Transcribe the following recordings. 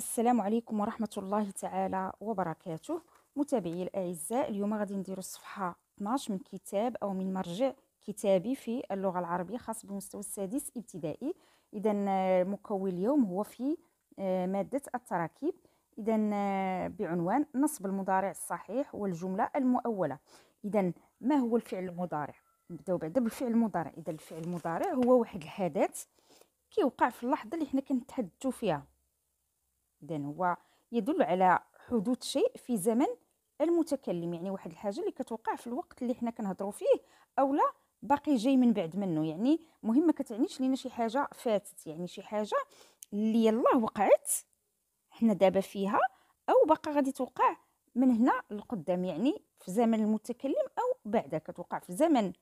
السلام عليكم ورحمة الله تعالى وبركاته متابعي الأعزاء اليوم غادي نديرو الصفحة 12 من كتاب أو من مرجع كتابي في اللغة العربية خاص بالمستوى السادس ابتدائي إذا آه، مكون اليوم هو في آه، مادة التراكيب إذا آه، بعنوان نصب المضارع الصحيح والجملة المؤولة إذا ما هو الفعل المضارع نبداو بعدا بالفعل المضارع إذا الفعل المضارع هو واحد الحدث كيوقع في اللحظة اللي حنا كنتحدثو فيها إذا هو يدل على حدوث شيء في زمن المتكلم يعني واحد الحاجة اللي كتوقع في الوقت اللي حنا كنهضروا فيه أو لا باقي جاي من بعد منه يعني مهم ما كتعنيش لينا شي حاجة فاتت يعني شي حاجة اللي يلا وقعت حنا دابا فيها أو باقا غادي توقع من هنا لقدام يعني في زمن المتكلم أو بعدها كتوقع في زمن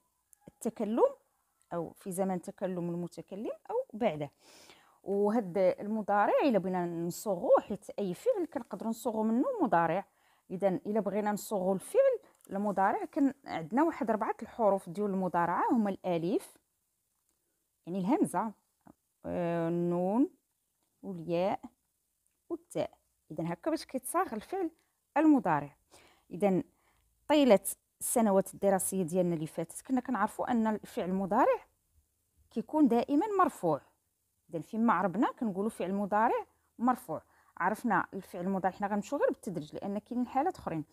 التكلم أو في زمن تكلم المتكلم أو بعده وهاد المضارع الا بغينا نصوغو حيت اي فعل كنقدروا نصوغو منه مضارع اذا الا بغينا نصوغو الفعل المضارع كان عندنا واحد ربعه الحروف ديال المضارعه هما الالف يعني الهمزه آه، النون والياء والتاء اذا هكا باش كيتصاغ الفعل المضارع اذا طيله السنوات الدراسيه ديالنا اللي فاتت كنا كنعرفوا ان الفعل المضارع كيكون دائما مرفوع اذا فيما عربنا كنقولوا فعل مضارع مرفوع عرفنا الفعل المضارع حنا غنمشيو غير بالتدريج لان كاينين حالات اخرين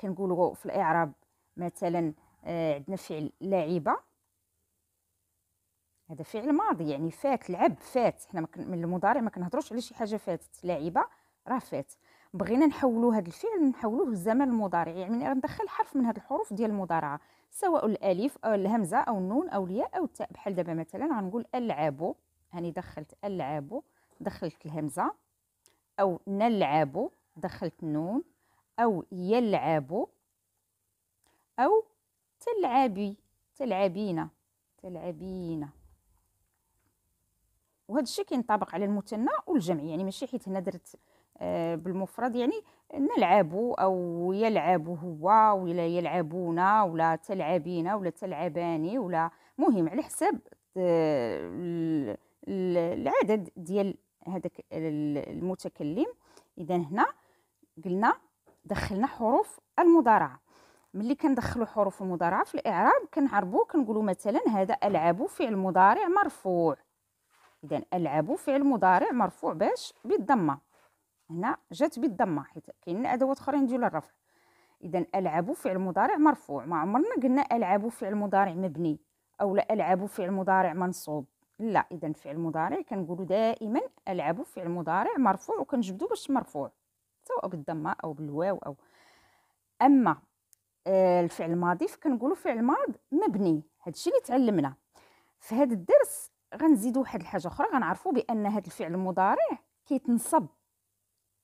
كنقولوا في الاعراب مثلا آه، عندنا فعل لعبه هذا فعل ماضي يعني فات لعب فات حنا من المضارع ما كنهضروش على شي حاجه فاتت لعبه راه فات بغينا نحولوا هذا الفعل نحولوه للزمن المضارع يعني غندخل حرف من هاد الحروف ديال المضارعه سواء الالف او الهمزه او النون او الياء او التاء بحال دابا مثلا غنقول العابو هاني دخلت العابو دخلت الهمزة أو نلعبو دخلت النون أو يلعبو أو تلعبي تلعبينا تلعبينا وهذا الشيء كينطبق على المثنى والجمع يعني ماشي حيت هنا درت آه، بالمفرد يعني نلعب او يلعب هو ولا يلعبون ولا تلعبينا ولا تلعباني ولا مهم على حساب آه، العدد ديال هذاك المتكلم اذا هنا قلنا دخلنا حروف المضارعه ملي كندخلوا حروف المضارعه في الاعراب كنعربوا كنقولوا مثلا هذا العب فعل مضارع مرفوع اذا العب فعل مضارع مرفوع باش بالضمه هنا جات بالضمه حيت كاين ادوات اخرين ديال الرفع اذا العب فعل مضارع مرفوع ما عمرنا قلنا العب فعل مضارع مبني او لا العب فعل مضارع منصوب لا اذا فعل مضارع كنقولوا دائما العبوا فعل مضارع مرفوع وكنجبدوا باش مرفوع سواء بالضمه او بالواو او اما آه، الفعل الماضي فكنقولوا فعل ماض مبني هادشي اللي تعلمنا في هذا الدرس غنزيدوا واحد الحاجه اخرى غنعرفوا بان هذا الفعل المضارع كيتنصب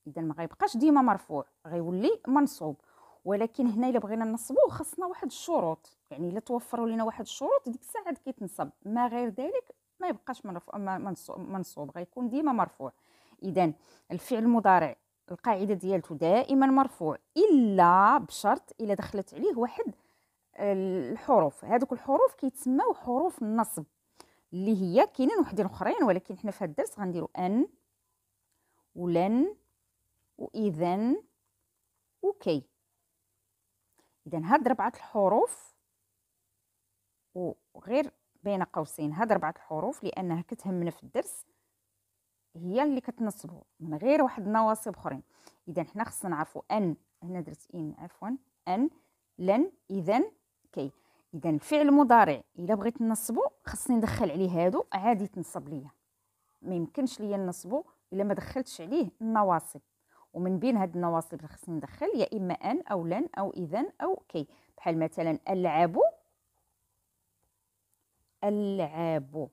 اذا ما غيبقاش ديما مرفوع غيولي منصوب ولكن هنا الا بغينا نصبوه خاصنا واحد الشروط يعني الا توفروا لنا واحد الشروط ديك الساعه كيتنصب ما غير ذلك ما يبقاش منصوب غيكون ديما مرفوع اذا الفعل المضارع القاعده ديالته دائما مرفوع الا بشرط الا دخلت عليه واحد الحروف هذوك الحروف كيتسموا حروف النصب اللي هي كاينين وحدين اخرين ولكن حنا في هذا الدرس غنديروا ان ولن واذا وكي اذا هاد ربعه الحروف وغير بين قوسين هاد ربعة الحروف لأنها كتهمنا في الدرس هي اللي كتنصبو من غير واحد النواصب أخرين إذا حنا خصنا نعرفو أن هنا درت إن عفوا أن لن إذا كي إذا الفعل المضارع إلا بغيت نصبو خصني ندخل عليه هادو عادي تنصب ليا ما يمكنش ليا نصبو إلا ما دخلتش عليه النواصب ومن بين هاد النواصب اللي خصني ندخل يا إما أن أو لن أو إذا أو كي بحال مثلا العابو العابو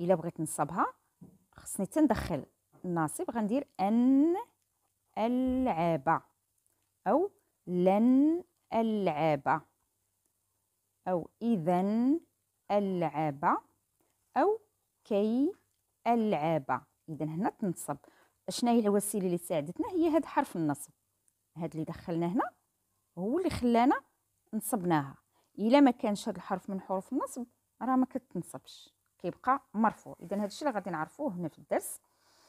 إلا بغيت نصبها خصني تندخل الناصب غندير أن العابة أو لن العابة أو إذا العابة أو كي العابة إذا هنا تنصب شناهي الوسيله اللي ساعدتنا هي هاد حرف النصب هاد اللي دخلناه هنا هو اللي خلانا نصبناها الا ما كانش هاد الحرف من حروف النصب راه ما كتنصبش كيبقى مرفوع اذا هذا الشيء اللي غادي نعرفوه هنا في الدرس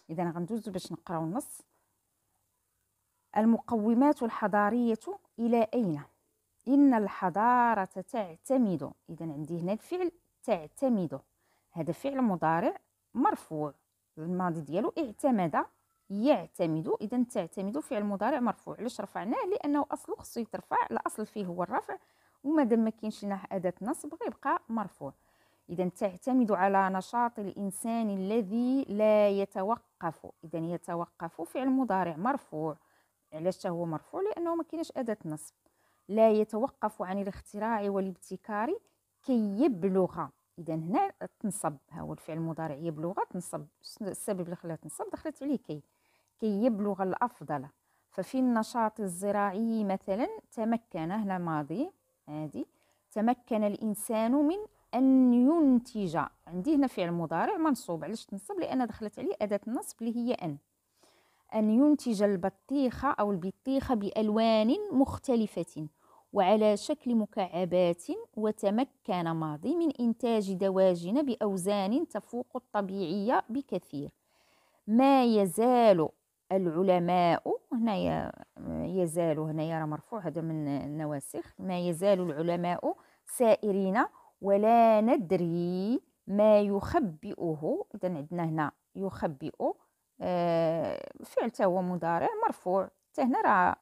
اذا غندوزو باش نقراو النص المقومات الحضاريه الى اين ان الحضاره تعتمد اذا عندي هنا الفعل تعتمد هذا فعل مضارع مرفوع الماضي ديالو اعتمد يعتمد اذا تعتمد فعل مضارع مرفوع علاش رفعناه لانه اصله خصو يترفع الاصل فيه هو الرفع ومادام ما كاينش لنا اداه نصب غيبقى مرفوع اذا تعتمد على نشاط الانسان الذي لا يتوقف اذا يتوقف فعل مضارع مرفوع علاش هو مرفوع لانه ما كاينش اداه نصب لا يتوقف عن الاختراع والابتكار كي يبلغ اذا هنا تنصب ها هو الفعل المضارع يبلغ تنصب السبب اللي خلات تنصب دخلت عليه كي كي يبلغ الافضل ففي النشاط الزراعي مثلا تمكن هنا ماضي هذه تمكن الإنسان من أن ينتج عندي هنا فعل مضارع منصوب علاش تنصب لأن دخلت عليه أداة النصب اللي هي أن أن ينتج البطيخة أو البطيخة بألوان مختلفة وعلى شكل مكعبات وتمكن ماضي من إنتاج دواجن بأوزان تفوق الطبيعية بكثير ما يزال العلماء هنايا آه، يزال هنايا راه مرفوع هذا من النواسخ ما يزال العلماء سائرين ولا ندري ما يخبئه اذا عندنا هنا يخبئ آه، فعل هو مضارع مرفوع حتى هنا راه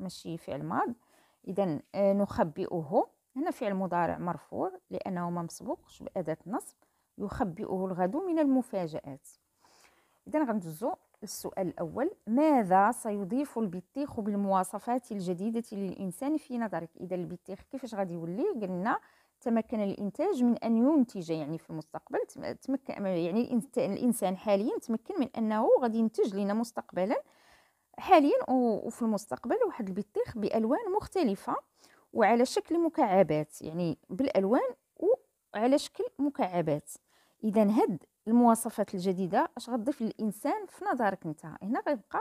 ماشي فعل ماض اذا آه، نخبئه هنا فعل مضارع مرفوع لانه ما مسبوقش باداه نصب يخبئه الغد من المفاجات اذا غندوزو السؤال الأول ماذا سيضيف البطيخ بالمواصفات الجديدة للإنسان في نظرك إذا البطيخ كيفاش غادي يولي قلنا تمكن الإنتاج من أن ينتج يعني في المستقبل تمكن يعني الإنسان حاليا تمكن من أنه غادي ينتج لنا مستقبلا حاليا وفي المستقبل واحد البطيخ بألوان مختلفة وعلى شكل مكعبات يعني بالألوان وعلى شكل مكعبات إذا هاد المواصفات الجديده اش غتضيف للانسان في نظرك انت هنا غيبقى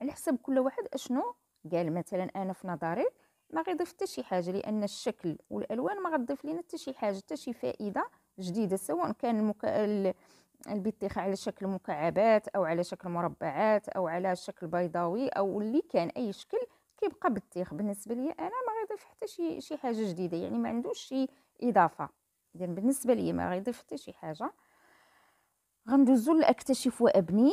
على حسب كل واحد اشنو قال مثلا انا في نظري ما غيضيف حتى شي حاجه لان الشكل والالوان ما غتضيف لينا حتى شي حاجه حتى شي فائده جديده سواء كان المكا... البطيخه على شكل مكعبات او على شكل مربعات او على شكل بيضاوي او اللي كان اي شكل كيبقى بطيخ بالنسبه ليا انا ما غيضيف حتى شي شي حاجه جديده يعني ما عندوش شي اضافه اذا بالنسبه ليا ما غيضيف حتى شي حاجه غندوزو لأكتشف وأبني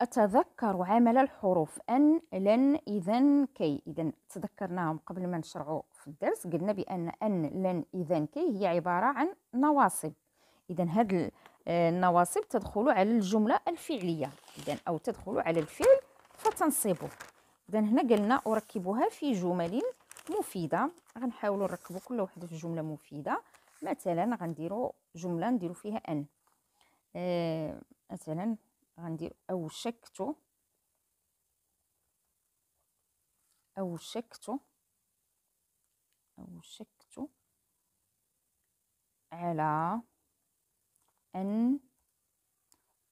أتذكر عمل الحروف أن لن إذا كي إذا تذكرناهم قبل ما نشرعوا في الدرس قلنا بأن أن لن إذا كي هي عبارة عن نواصب إذا هاد آه، النواصب تدخل على الجملة الفعلية إذا أو تدخل على الفعل فتنصبه إذا هنا قلنا أركبها في جمل مفيدة غنحاولوا نركبوا كل وحدة في جملة مفيدة مثلا غنديروا جملة نديروا فيها أن آه، مثلا غندير اوشكتو اوشكتو اوشكتو على ان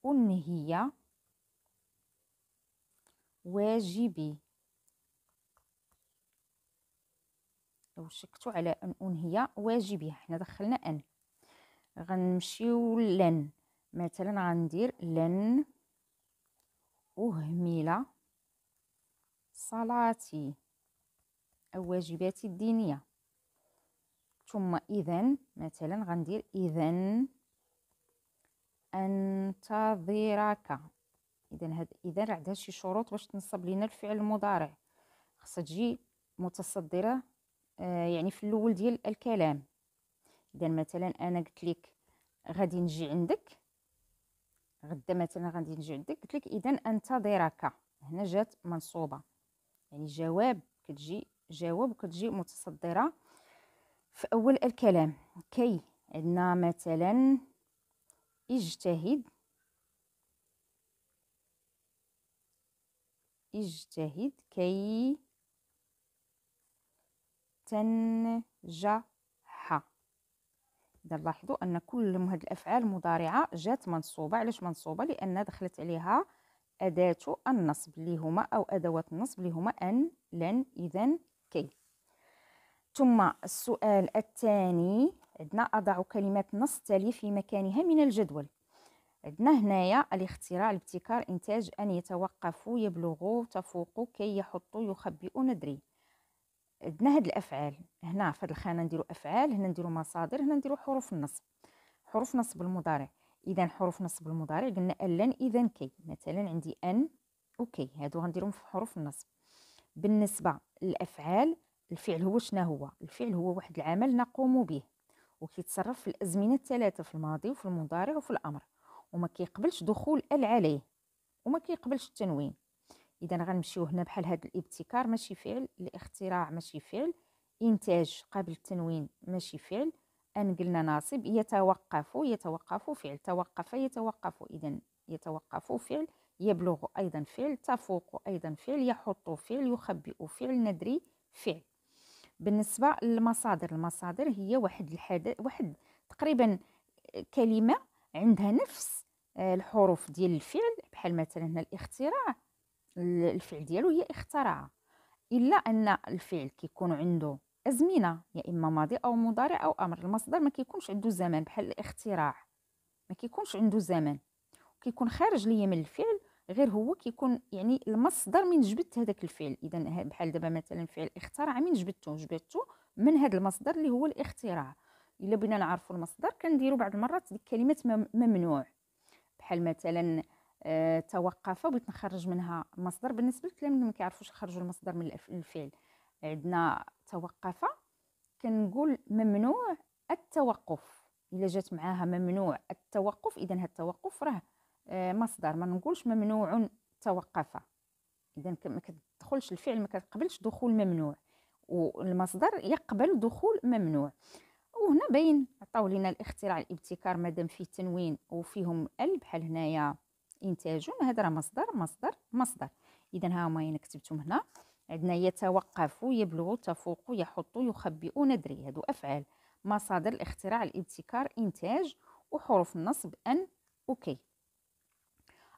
انهي واجبي اوشكتو على ان انهي واجبي حنا دخلنا ان غنمشيو لن مثلا غندير لن أهمل صلاتي أو واجباتي الدينية ثم إذا مثلا غندير إذا أنتظرك إذا هاد إذا عندها شي شروط باش تنصب لينا الفعل المضارع خصها تجي متصدرة آه يعني في الأول ديال الكلام إذا مثلا أنا قلت لك غادي نجي عندك غدا مثلا غادي نجي عندك قلت لك اذا انتظرك هنا جات منصوبه يعني جواب كتجي جواب كتجي متصدره في اول الكلام كي عندنا مثلا اجتهد اجتهد كي تنجح إذا لاحظوا أن كل هاد الأفعال المضارعة جات منصوبة علاش منصوبة لأن دخلت عليها أداة النصب اللي هما أو أدوات النصب اللي هما أن لن إذا كي ثم السؤال الثاني عندنا أضع كلمات نص تاليه في مكانها من الجدول عندنا هنايا الاختراع الابتكار إنتاج أن يتوقفوا يبلغوا تفوقوا كي يحطوا يخبئوا ندري عندنا هاد الافعال هنا في هاد الخانه نديرو افعال هنا نديرو مصادر هنا نديرو حروف النصب حروف نصب المضارع اذا حروف نصب المضارع قلنا الا اذا كي مثلا عندي ان وكي هادو غنديرهم في حروف النصب بالنسبه للافعال الفعل هو شنا هو الفعل هو واحد العمل نقوم به وكيتصرف في الازمنه الثلاثه في الماضي وفي المضارع وفي الامر وما كيقبلش دخول ال عليه وما كيقبلش التنوين اذا غنمشيو هنا بحال هذا الابتكار ماشي فعل الاختراع ماشي فعل انتاج قبل التنوين ماشي فعل ان قلنا ناصب يتوقف يتوقف فعل توقف يتوقف اذا يتوقف فعل يبلغ ايضا فعل تفوق ايضا فعل يحط فعل يخبئ فعل ندري فعل بالنسبه للمصادر المصادر هي واحد الحد واحد تقريبا كلمه عندها نفس آه، الحروف ديال الفعل بحال مثلا هنا الاختراع الفعل ديالو هي اخترعها الا ان الفعل كيكون عنده ازمنه يا اما ماضي او مضارع او امر المصدر ما كيكونش عنده زمان بحال الاختراع ما كيكونش عنده زمان كيكون خارج ليا من الفعل غير هو كيكون يعني المصدر من جبدت هذاك الفعل اذا بحال دابا مثلا فعل اخترع من جبتو جبتو من هذا المصدر اللي هو الاختراع الا بغينا نعرفوا المصدر كنديروا بعض المرات ديك كلمه ممنوع بحال مثلا آه، توقف بغيت نخرج منها مصدر بالنسبه اللي ما كيعرفوش يخرجوا المصدر من الفعل عندنا توقف كنقول ممنوع التوقف الا جات معاها ممنوع التوقف اذا هذا التوقف راه آه، مصدر ما نقولش ممنوع توقف اذا ما كتدخلش الفعل ما كتقبلش دخول ممنوع والمصدر يقبل دخول ممنوع وهنا باين عطاو لينا الاختراع الابتكار مادام فيه تنوين وفيهم ال بحال هنايا انتاج هذا راه مصدر مصدر مصدر إذا ها هما أنا كتبتهم هنا عندنا يتوقف يبلغ تفوق يحط يخبئ ندري هادو أفعال مصادر الاختراع الابتكار إنتاج وحروف النصب أن أوكي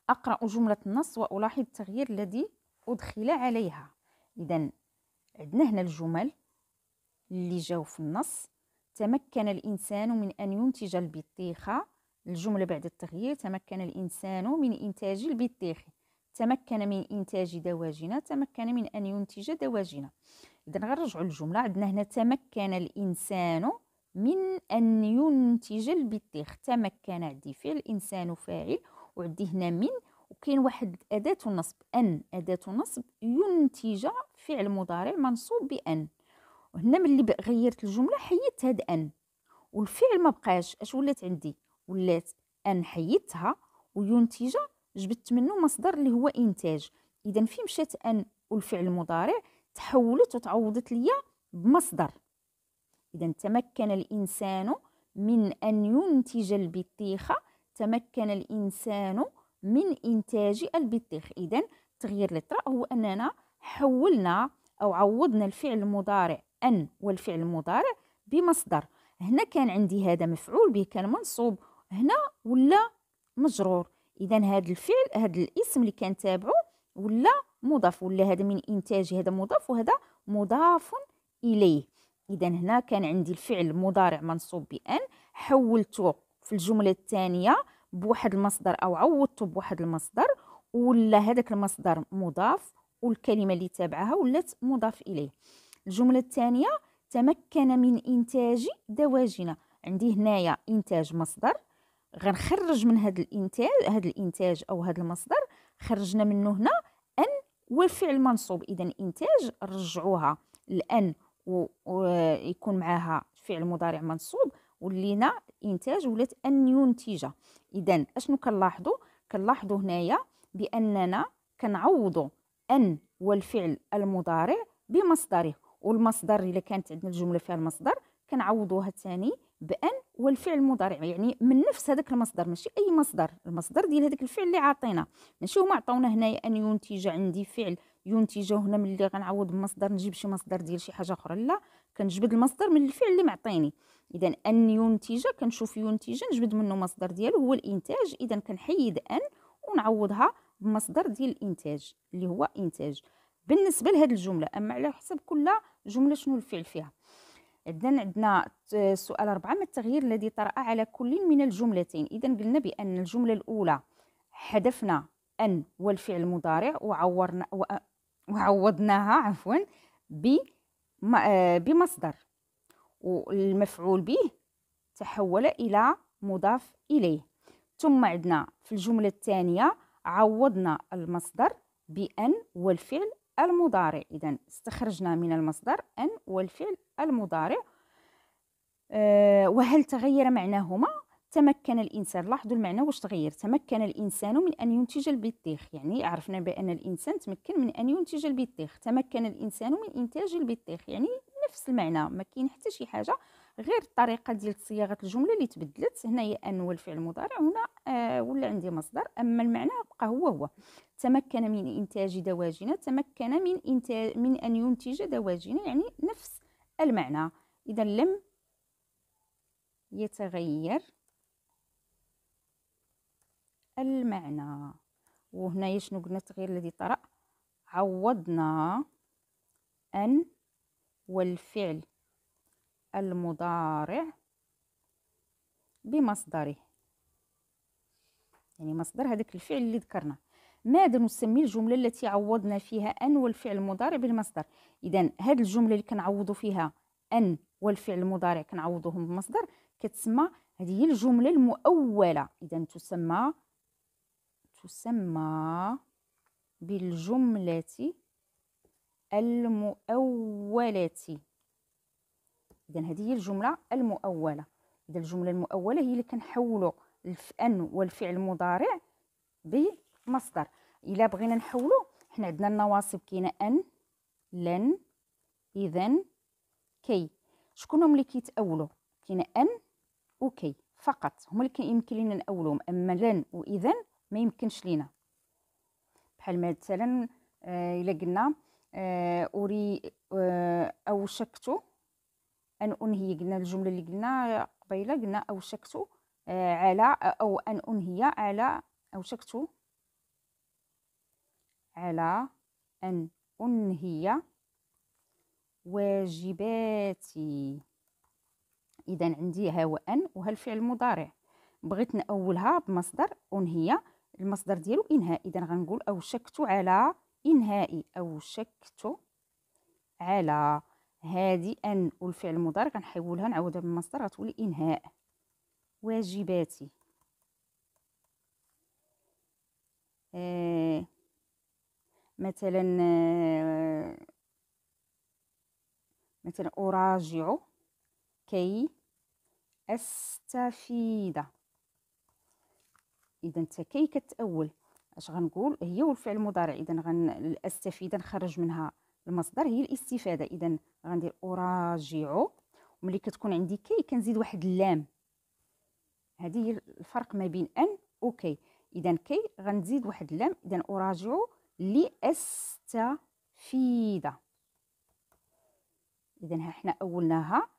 أقرأ جملة النص وألاحظ التغيير الذي أدخل عليها إذا عندنا هنا الجمل اللي جاو في النص تمكن الإنسان من أن ينتج البطيخة الجملة بعد التغيير تمكن الإنسان من إنتاج البطيخ تمكن من إنتاج دواجن تمكن من أن ينتج دواجن إذا غنرجعوا الجملة عندنا هنا تمكن الإنسان من أن ينتج البطيخ تمكن عندي فعل إنسان فاعل وعندي هنا من وكاين واحد أداة النصب أن أداة النصب ينتج فعل مضارع منصوب بأن وهنا ملي غيرت الجملة حيدت هاد أن والفعل ما بقاش اش ولات عندي ولات ان حيدتها وينتج جبت منه مصدر اللي هو انتاج اذا في مشات ان والفعل المضارع تحولت وتعوضت ليا بمصدر اذا تمكن الانسان من ان ينتج البطيخه تمكن الانسان من انتاج البطيخ اذا تغيير الاطراء هو اننا حولنا او عوضنا الفعل المضارع ان والفعل المضارع بمصدر هنا كان عندي هذا مفعول به كان منصوب هنا ولا مجرور اذا هذا الفعل هذا الاسم اللي كنتابعو ولا مضاف ولا هذا من انتاج هذا مضاف وهذا مضاف اليه اذا هنا كان عندي الفعل مضارع منصوب بان حولته في الجمله الثانيه بواحد المصدر او عوضته بواحد المصدر ولا هذاك المصدر مضاف والكلمه اللي تابعها ولات مضاف اليه الجمله الثانيه تمكن من انتاج دواجن عندي هنايا انتاج مصدر غنخرج من هذا الانتاج هذا الانتاج او هذا المصدر خرجنا منه هنا ان والفعل منصوب اذا انتاج نرجعوها لان ويكون معاها فعل مضارع منصوب ولينا انتاج ولات ان ينتج اذا اشنو كنلاحظوا كنلاحظوا هنايا باننا كنعوضوا ان والفعل المضارع بمصدره والمصدر الا كانت عندنا الجمله فيها المصدر كنعوضوها ثاني بان هو الفعل المضارع يعني من نفس هذاك المصدر ماشي اي مصدر المصدر ديال هذاك الفعل اللي عاطينا ماشي هما عطاونا هنايا ان ينتج عندي فعل ينتج هنا ملي غنعوض بمصدر نجيب شي مصدر ديال شي حاجه اخرى لا كنجبد المصدر من الفعل اللي معطيني اذا ان ينتج كنشوف ينتج نجبد منه مصدر ديالو هو الانتاج اذا كنحيد ان ونعوضها بمصدر ديال الانتاج اللي هو انتاج بالنسبه لهذه الجمله اما على حسب كل جمله شنو الفعل فيها إذا عندنا سؤال أربعة ما التغيير الذي طرأ على كل من الجملتين إذا قلنا بأن الجملة الأولى حذفنا أن والفعل المضارع وعورنا وعوضناها عفوا آه، بمصدر والمفعول به تحول إلى مضاف إليه ثم عندنا في الجملة الثانية عوضنا المصدر بأن والفعل المضارع إذا استخرجنا من المصدر أن والفعل المضارع أه وهل تغير معناهما تمكن الانسان لاحظوا المعنى واش تغير تمكن الانسان من ان ينتج البطيخ يعني عرفنا بان الانسان تمكن من ان ينتج البطيخ تمكن الانسان من انتاج البطيخ يعني نفس المعنى ما كاين حتى شي حاجه غير الطريقه ديال صياغه الجمله اللي تبدلت هنا هي ان والفعل المضارع هنا آه ولا عندي مصدر اما المعنى بقى هو هو تمكن من إنتاج دواجن تمكن من, إنتاج من أن ينتج دواجن يعني نفس المعنى إذا لم يتغير المعنى وهنايا شنو قلنا التغيير الذي طرأ عوضنا أن والفعل المضارع بمصدره يعني مصدر هذاك الفعل اللي ذكرناه ماذا نسمي الجملة التي عوضنا فيها أن والفعل المضارع بالمصدر إذا هذه الجملة اللي كنعوضوا فيها أن والفعل المضارع كنعوضوهم بمصدر كتسمى هذه هي الجملة المؤولة إذا تسمى تسمى بالجملة المؤولة إذا هذه هي الجملة المؤولة إذا الجملة المؤولة هي اللي كنحولوا أن والفعل المضارع بمصدر الا بغينا نحولو حنا عندنا النواصب كاينه ان لن اذا كي شكون هما اللي كيتاولوا كاينه ان وكي فقط هما اللي كيمكن لينا ناولهم اما لن واذا ما يمكنش لينا بحال مثلا آه، الا قلنا اري آه، اوشكت آه، ان انهي قلنا الجمله اللي قلنا قبيله قلنا اوشكت على او ان انهي على اوشكت على أن أنهي واجباتي إذا عندي ها هو أن وها الفعل المضارع بغيت نأولها بمصدر أنهي المصدر ديالو إنهاء إذا غنقول شكت على إنهائي شكت على هادي أن والفعل المضارع غنحولها نعوضها بالمصدر غتولي إنهاء واجباتي آه مثلا مثلا أراجع كي أستفيد إذا كي كتأول اش غنقول هي والفعل المضارع اذا غن استفيد نخرج منها المصدر هي الاستفاده اذا غندير اراجع وملي كتكون عندي كي كنزيد واحد اللام هذه هي الفرق ما بين ان وكي اذا كي غنزيد واحد اللام اذا اراجع لأستفيد إذا احنا أولناها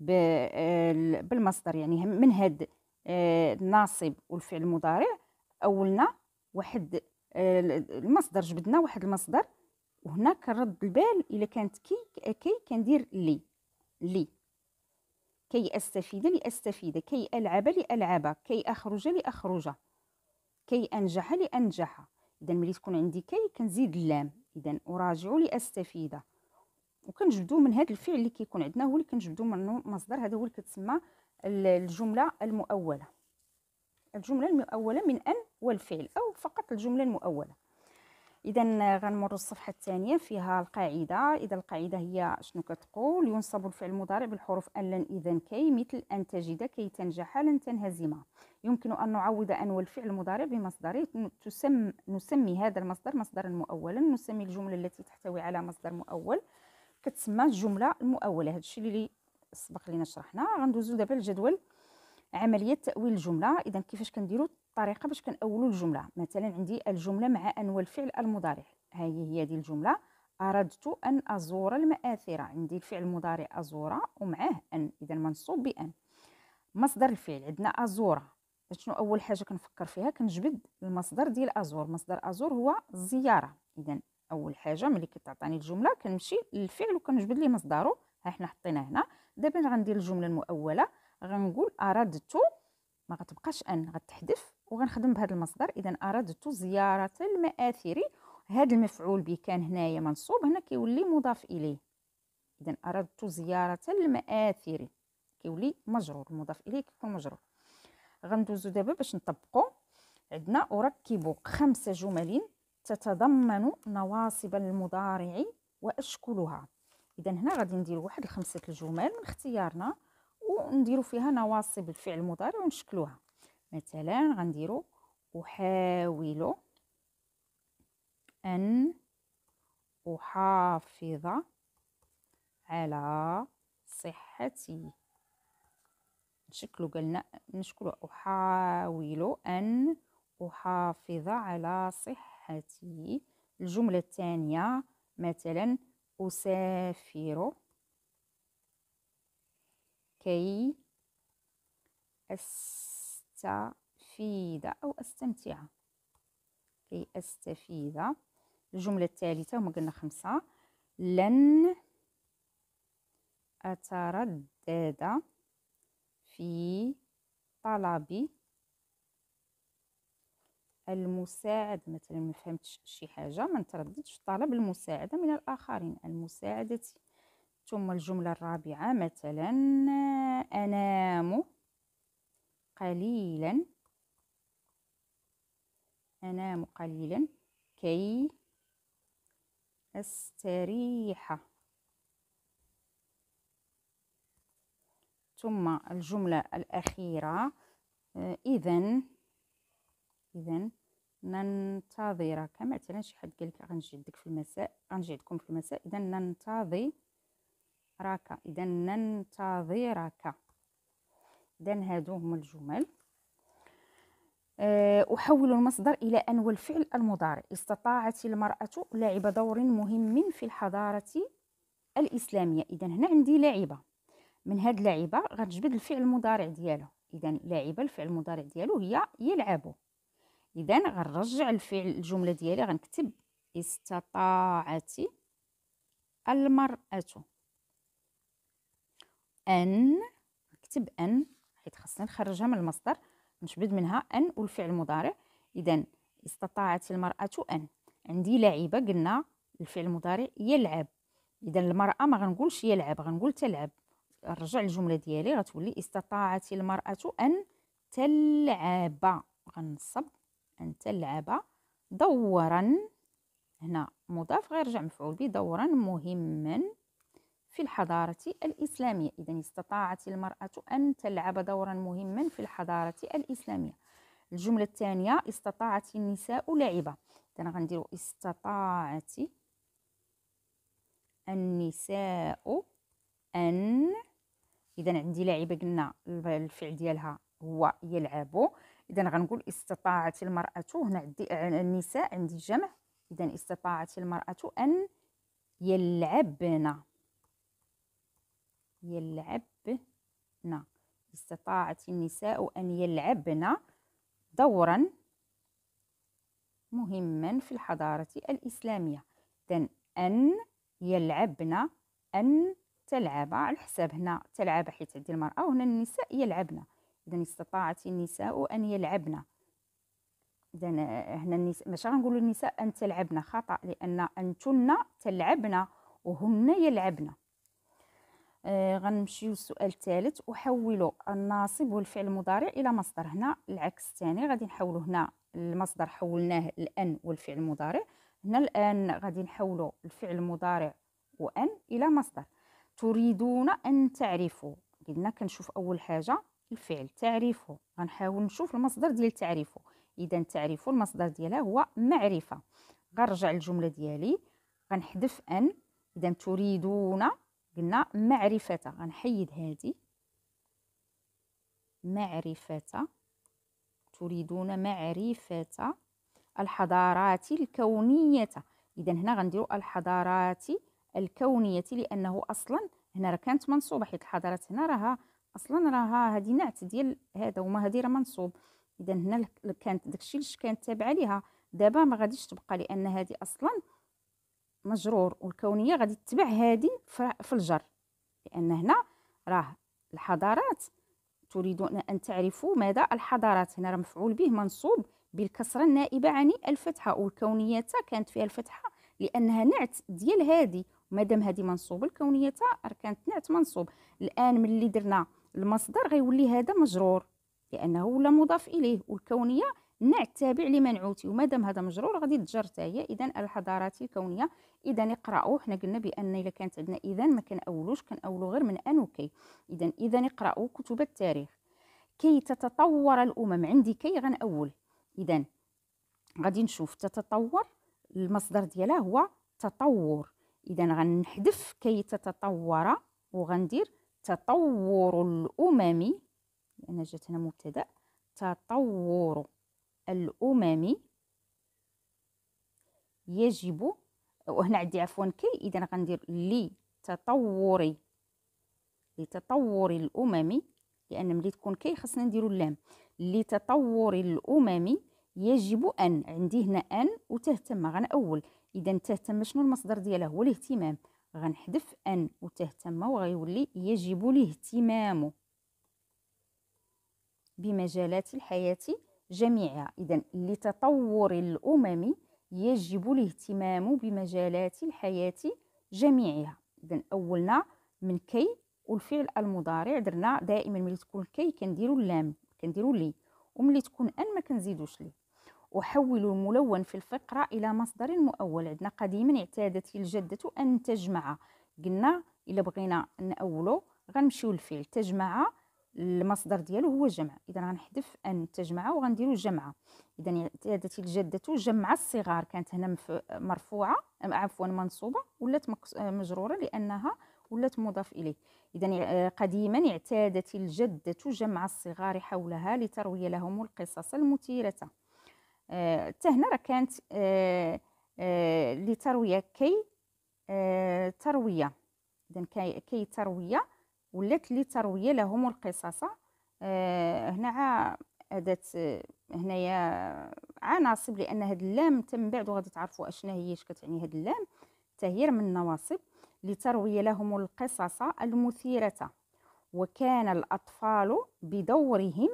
بالمصدر يعني من هاد الناصب آه، والفعل المضارع أولنا واحد آه، المصدر جبدنا واحد المصدر وهنا كنرد البال الا كانت كي كي كندير لي لي كي استفيد لاستفيد كي العب لالعب كي اخرج لاخرج كي انجح لانجح اذا ملي تكون عندي كي كنزيد اللام اذا اراجع لاستفيد وكنجبدو من هذا الفعل اللي كيكون عندنا هو اللي كنجبدو منه مصدر هذا هو اللي كتسمى الجمله المؤوله الجمله المؤوله من ان والفعل او فقط الجمله المؤوله اذا غنمر الصفحه الثانيه فيها القاعده اذا القاعده هي شنو كتقول ينصب الفعل المضارع بالحروف ان اذا كي مثل ان تجد كي تنجح لن تنهزم يمكن ان نعوض ان والفعل المضارع بمصدر تسم نسمي هذا المصدر مصدرا مؤولا نسمي الجمله التي تحتوي على مصدر مؤول كتسمى الجمله المؤوله هذا الشيء اللي سبق لينا شرحنا غندوزو دابا لجدول عمليه تاويل الجمله اذا كيفاش كنديروا الطريقه باش كنأولو الجمله مثلا عندي الجمله مع ان والفعل المضارع ها هي هي دي الجمله اردت ان ازور المآثرة عندي الفعل المضارع ازور ومعاه ان اذا منصوب بان مصدر الفعل عندنا ازور شنو اول حاجه كنفكر فيها كنجبد المصدر ديال ازور مصدر ازور هو الزياره اذا اول حاجه ملي كتعطيني الجمله كنمشي للفعل وكنجبد ليه مصدره ها حنا حطيناه هنا دابا غندير الجمله المؤوله غنقول اردت ما غتبقاش ان غتحذف وغنخدم بهذا المصدر اذا اردت زياره المآثر هذا المفعول به كان هنايا منصوب هنا كيولي مضاف اليه اذا اردت زياره المآثر كيولي مجرور مضاف اليه كيكون مجرور غندوزو دابا باش نطبقو عندنا اركب خمس جمل تتضمن نواصب المضارع واشكلها اذا هنا غادي ندير واحد الخمسه الجمل من اختيارنا ونديرو فيها نواصب الفعل المضارع ونشكلوها مثلا غنديرو أحاول أن أحافظ على صحتي نشكلو قالنا نشكلو أحاول أن أحافظ على صحتي الجملة الثانية مثلا أسافر كي أس أستفيد أو أستمتع كي أستفيد الجملة الثالثة هما قلنا خمسة لن أتردد في طلب المساعدة مثلا ما فهمتش شي حاجة ما نترددش في طلب المساعدة من الآخرين المساعدة ثم الجملة الرابعة مثلا أنام قليلا أنام قليلا كي استريح ثم الجملة الأخيرة إذا آه، إذا ننتظرك مثلا شي حد قال لك غنجي عندك في المساء غنجي عندكم في المساء إذا راك إذا ننتظرك دان هادو هما الجمل آه، أحول المصدر إلى أن والفعل المضارع استطاعت المرأة لعب دور مهم في الحضارة الإسلامية إذا هنا عندي لعبة من هاد لعبة غنجبد الفعل المضارع ديالو إذا لعب الفعل المضارع ديالو هي يلعب إذا غنرجع الفعل الجملة ديالي غنكتب استطاعت المرأة أن نكتب أن حيت خاصني نخرجها من المصدر نشبد منها ان والفعل المضارع اذا استطاعت المراه ان عندي لعيبه قلنا الفعل المضارع يلعب اذا المراه ما غنقولش يلعب غنقول تلعب نرجع الجمله ديالي غتولي استطاعت المراه ان تلعب غنصب ان تلعب دورا هنا مضاف غير رجع مفعول به دورا مهما في الحضارة الإسلامية إذا استطاعت المرأة أن تلعب دورا مهما في الحضارة الإسلامية الجملة الثانية استطاعت النساء لعبة إذا غنديرو استطاعت النساء أن إذا عندي لعبة قلنا الفعل ديالها هو يلعب إذا غنقول استطاعت المرأة هنا عندي النساء عندي الجمع إذا استطاعت المرأة أن يلعبن يلعبن استطاعت النساء أن يلعبن دورا مهما في الحضارة الإسلامية إذن أن يلعبن أن تلعب على حساب هنا تلعب حيت عندي المرأة وهنا النساء يلعبن إذن استطاعت النساء أن يلعبن إذن هنا النساء ماشي غنقولوا النساء أن تلعبن خطأ لأن أنتن تلعبن وهن يلعبن آه، غنمشيو للسؤال الثالث احول الناصب والفعل المضارع الى مصدر هنا العكس الثاني غادي نحولوا هنا المصدر حولناه الان والفعل المضارع هنا الان غادي نحولوا الفعل المضارع وان الى مصدر تريدون ان تعرفوا قلنا كنشوف اول حاجه الفعل تعرفوا غنحاول نشوف المصدر ديال تعرفوا اذا تعرفوا المصدر ديالها هو معرفه غنرجع للجمله ديالي غنحذف ان اذا تريدون قلنا معرفة غنحيد هادي معرفة تريدون معرفة الحضارات الكونية إذا هنا غنديرو الحضارات الكونية لأنه أصلا هنا راه كانت منصوبة حيت الحضارات هنا راها أصلا راها هادي نعت ديال هذا وما هادي راه منصوب إذا هنا كانت داكشي اللي كانت تابعة ليها دابا ما غاديش تبقى لأن هادي أصلا مجرور والكونيه غادي تتبع هذه في الجر لان هنا راه الحضارات تريدون ان تعرفوا ماذا الحضارات هنا راه مفعول به منصوب بالكسره النائبه عن الفتحه والكونيه كانت فيها الفتحه لانها نعت ديال هذه مادام هذه منصوبه الكونيه راه كانت نعت منصوب الان ملي درنا المصدر غيولي هذا مجرور لانه ولا مضاف اليه والكونيه النعت التابع لمنعوتي ومادام هذا مجرور غادي تجر حتى هي اذا الحضارات الكونيه اذا اقراوا حنا قلنا بان الا كانت عندنا اذا ما كنأولوش كنأولو غير من ان وكي اذا اذا اقراوا كتب التاريخ كي تتطور الامم عندي كي غنأول اذا غادي نشوف تتطور المصدر ديالها هو تطور اذا غنحذف كي تتطور وغندير تطور الامم لان جات هنا مبتدا تطور الأممي يجب وهنا عندي عفوا كي إذا غندير لتطور لتطور الأممي لأن ملي تكون كي خصنا نديرو اللام لتطور الأممي يجب أن عندي هنا أن وتهتم غنأول إذا تهتم شنو المصدر ديالها هو الاهتمام غنحذف أن وتهتم وغيولي يجب الاهتمام بمجالات الحياة جميعها إذا لتطور الأمم يجب الاهتمام بمجالات الحياة جميعها إذا أولنا من كي والفعل المضارع درنا دائما ملي تكون كي كنديروا اللام كنديروا لي وملي تكون أن ما كنزيدوش لي أحول الملون في الفقرة إلى مصدر مؤول عندنا قديما اعتادت الجدة أن تجمع قلنا إلا بغينا نأولو غنمشيو للفعل تجمع المصدر ديالو هو جمع اذا غنحذف ان تجمع وغنديرو جمعه اذا اعادت الجده جمع الصغار كانت هنا مرفوعه عفوا منصوبه ولات مجروره لانها ولات مضاف اليه اذا آه، قديما اعتادت الجده جمع الصغار حولها لتروي لهم القصص المثيره آه، حتى هنا راه كانت آه، لترويه كي ترويه اذا كي ترويه ولات لي ترويه لهم القصص آه، هنا أداة هنايا عناصب لأن هاد اللام تم بعد غادي تعرفوا أشنا هي اش كتعني هاد اللام تهير من النواصب لتروي لهم القصص المثيرة وكان الأطفال بدورهم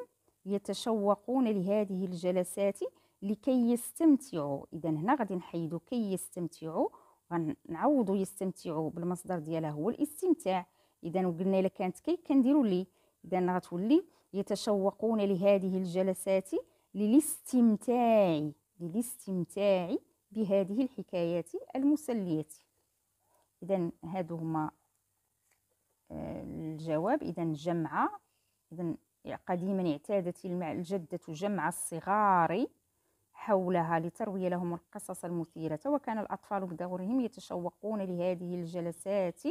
يتشوقون لهذه الجلسات لكي يستمتعوا إذا هنا غادي نحيدو كي يستمتعوا غنعوضوا يستمتعوا بالمصدر ديالها هو الاستمتاع اذا وقلنا الا كانت كيك كنديروا لي اذا غتولي يتشوقون لهذه الجلسات للاستمتاع للاستمتاع بهذه الحكايات المسلية إذا هادو هما آه، الجواب إذا جمع إذا قديما اعتادت الجدة جمع الصغار حولها لتروي لهم القصص المثيرة وكان الأطفال بدورهم يتشوقون لهذه الجلسات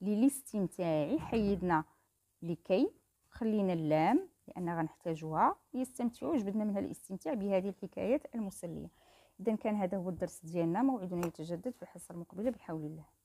للاستمتاع حيدنا لكي خلينا اللام لان غنحتاجوها يستمتعوا جبدنا منها الاستمتاع بهذه الحكايات المسليه اذا كان هذا هو الدرس ديالنا موعدنا يتجدد في الحصه المقبله بحول الله